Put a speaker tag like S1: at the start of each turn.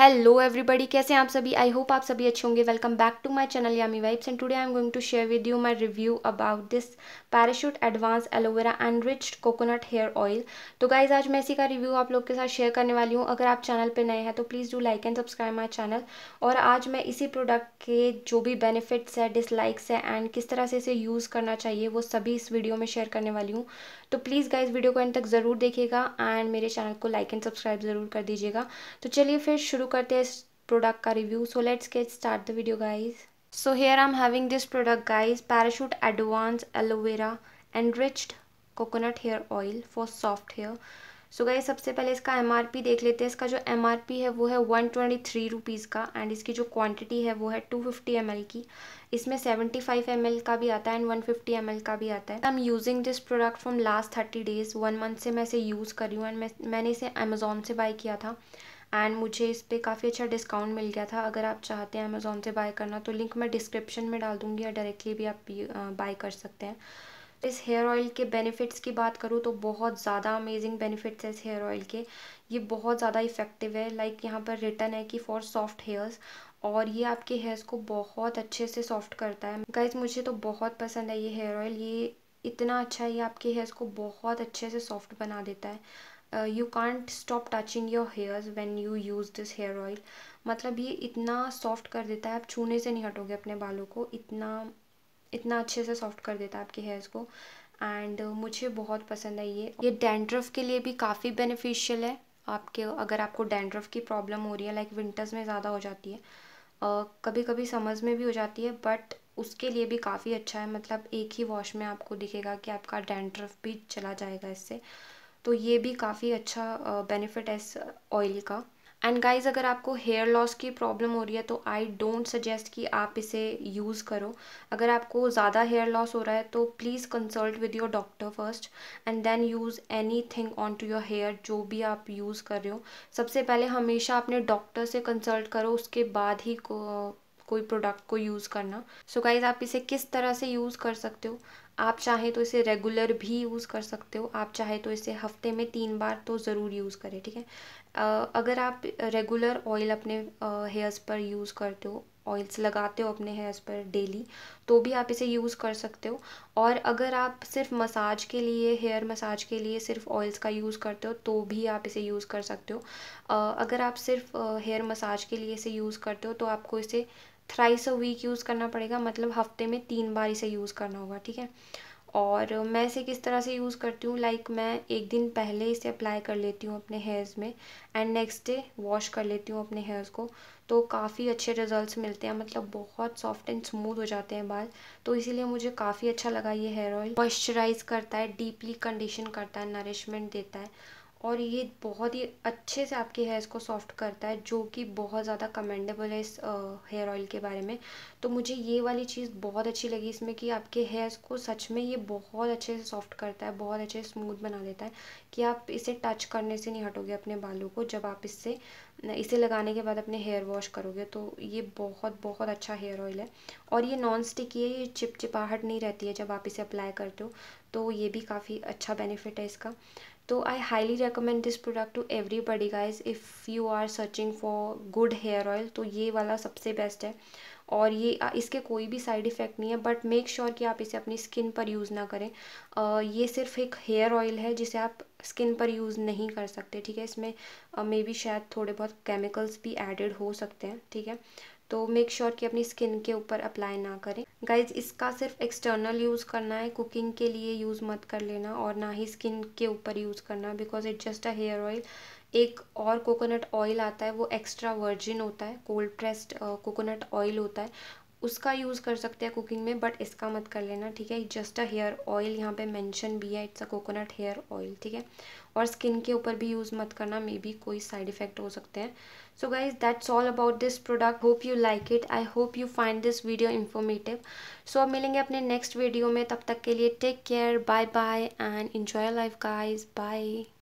S1: hello everybody कैसे हैं आप सभी आई होप आप सभी अच्छे होंगे welcome back to my channel Yami vibes and today I am going to share with you my review about this Parachute advance aloe vera and rich coconut hair oil तो guys आज मैं इसी का review आप लोग के साथ शेयर करने वाली हूँ अगर आप चैनल पर नए हैं तो please do like and subscribe my channel और आज मैं इसी प्रोडक्ट के जो भी बेनिफिट्स है डिसलाइक्स है एंड किस तरह से इसे यूज़ करना चाहिए वो सभी इस वीडियो में शेयर करने वाली हूँ तो प्लीज़ गाइज वीडियो को एंड तक ज़रूर देखिएगा एंड मेरे चैनल को लाइक एंड सब्सक्राइब ज़रूर कर दीजिएगा तो चलिए फिर शुरू करते हैं इस प्रोडक्ट का review so let's get start the video guys here here I'm having this product guys Parachute Advanced Aloe Vera Enriched coconut hair oil for soft hair so guys सबसे पहले इसका एम देख लेते हैं इसका जो एम है वो है वन ट्वेंटी थ्री रुपीज़ का एंड इसकी जो क्वान्टिटी है वो है टू फिफ्टी एम की इसमें सेवेंटी फाइव एम का भी आता है एंड वन फिफ्टी एम का भी आता है I am using this product from last thirty days one month से मैं इसे यूज़ करी हूँ एंड मैं मैंने इसे अमेजोन से बाई किया था एंड मुझे इस पर काफ़ी अच्छा डिस्काउंट मिल गया था अगर आप चाहते हैं अमेज़ोन से बाय करना तो लिंक मैं डिस्क्रिप्शन में डाल दूँगी या डायरेक्टली भी आप बाय कर सकते हैं इस हेयर ऑयल के बेनिफिट्स की बात करूँ तो बहुत ज़्यादा अमेजिंग बेनिफिट्स है इस हेयर ऑयल के ये बहुत ज़्यादा इफ़ेक्टिव है लाइक like यहाँ पर रिटर्न है कि फॉर सॉफ्ट हेयर्स और ये आपके हेयर्स को बहुत अच्छे से सॉफ्ट करता है गाइज मुझे तो बहुत पसंद है ये हेयर ऑयल ये इतना अच्छा है ये आपके हेयर्स को बहुत अच्छे से सॉफ्ट बना देता है uh, you can't stop touching your hairs when you use this hair oil मतलब ये इतना सॉफ्ट कर देता है आप छूने से नहीं हटोगे अपने बालों को इतना इतना अच्छे से सॉफ्ट कर देता है आपके हेयर्स को एंड uh, मुझे बहुत पसंद है ये ये dandruff के लिए भी काफ़ी बेनिफिशियल है आपके अगर आपको dandruff की प्रॉब्लम हो रही है लाइक like विंटर्स में ज़्यादा हो जाती है uh, कभी कभी समर्स में भी हो जाती है बट उसके लिए भी काफ़ी अच्छा है मतलब एक ही वॉश में आपको दिखेगा कि आपका डेंड्रफ भी चला जाएगा इससे तो ये भी काफ़ी अच्छा बेनिफिट है इस ऑयल का एंड गाइज अगर आपको हेयर लॉस की प्रॉब्लम हो रही है तो आई डोंट सजेस्ट कि आप इसे यूज़ करो अगर आपको ज़्यादा हेयर लॉस हो रहा है तो please consult with your doctor first and then use anything onto your hair जो भी आप यूज़ कर रहे हो सबसे पहले हमेशा अपने डॉक्टर से कंसल्ट करो उसके बाद ही कोई प्रोडक्ट को यूज़ करना सो so गाइज आप इसे किस तरह से यूज़ कर सकते हो आप चाहे तो इसे रेगुलर भी यूज़ कर सकते हो आप चाहे तो इसे हफ्ते में तीन बार तो ज़रूर यूज़ करें ठीक है अगर आप रेगुलर ऑयल अपने हेयर्स पर यूज़ करते हो ऑयल्स लगाते हो अपने हेयर्स पर डेली तो भी आप इसे यूज़ कर सकते हो और अगर आप सिर्फ मसाज के लिए हेयर मसाज के लिए सिर्फ ऑयल्स का यूज़ करते हो तो भी आप इसे यूज़ कर सकते हो अगर आप सिर्फ हेयर मसाज के लिए इसे यूज़ करते हो तो आपको इसे थ्राइस अ वीक यूज़ करना पड़ेगा मतलब हफ्ते में तीन बार इसे यूज़ करना होगा ठीक है और मैं इसे किस तरह से यूज़ करती हूँ लाइक like मैं एक दिन पहले इसे अप्लाई कर लेती हूँ अपने हेयर्स में एंड नेक्स्ट डे वॉश कर लेती हूँ अपने हेयर्स को तो काफ़ी अच्छे रिजल्ट्स मिलते हैं मतलब बहुत सॉफ्ट एंड स्मूथ हो जाते हैं बाल तो इसीलिए मुझे काफ़ी अच्छा लगा ये हेयर ऑयल मॉइस्चराइज करता है डीपली कंडीशन करता है नरिशमेंट देता है और ये बहुत ही अच्छे से आपके हेयर्स को सॉफ्ट करता है जो कि बहुत ज़्यादा कमेंडेबल है इस हेयर ऑयल के बारे में तो मुझे ये वाली चीज़ बहुत अच्छी लगी इसमें कि आपके हेयर्स को सच में ये बहुत अच्छे से सॉफ्ट करता है बहुत अच्छे स्मूथ बना देता है कि आप इसे टच करने से नहीं हटोगे अपने बालों को जब आप इससे इसे लगाने के बाद अपने हेयर वॉश करोगे तो ये बहुत बहुत अच्छा हेयर ऑयल है और ये नॉन स्टिकी है ये चिपचिपाहट नहीं रहती है जब आप इसे अप्लाई करते हो तो ये भी काफ़ी अच्छा बेनिफिट है इसका तो I highly recommend this product to everybody guys if you are searching for good hair oil तो ये वाला सबसे बेस्ट है और ये इसके कोई भी साइड इफ़ेक्ट नहीं है बट मेक श्योर कि आप इसे अपनी स्किन पर यूज़ ना करें आ, ये सिर्फ एक हेयर ऑयल है जिसे आप स्किन पर यूज़ नहीं कर सकते ठीक है इसमें मे बी शायद थोड़े बहुत केमिकल्स भी एडेड हो सकते हैं ठीक है तो मेक श्योर sure कि अपनी स्किन के ऊपर अप्लाई ना करें गाइज इसका सिर्फ एक्सटर्नल यूज़ करना है कुकिंग के लिए यूज़ मत कर लेना और ना ही स्किन के ऊपर यूज़ करना because it just a hair oil एक और कोकोनट ऑयल आता है वो एक्स्ट्रा वर्जिन होता है कोल्ड प्रेस्ड कोकोनट ऑयल होता है उसका यूज़ कर सकते हैं कुकिंग में बट इसका मत कर लेना ठीक है जस्ट अ हेयर ऑयल यहाँ पे मेंशन भी है it's a coconut hair oil ठीक है और स्किन के ऊपर भी यूज़ मत करना मे बी कोई साइड इफेक्ट हो सकते हैं so guys that's all about this product hope you like it I hope you find this video informative so अब मिलेंगे अपने नेक्स्ट वीडियो में तब तक के लिए take care bye bye and enjoy life guys bye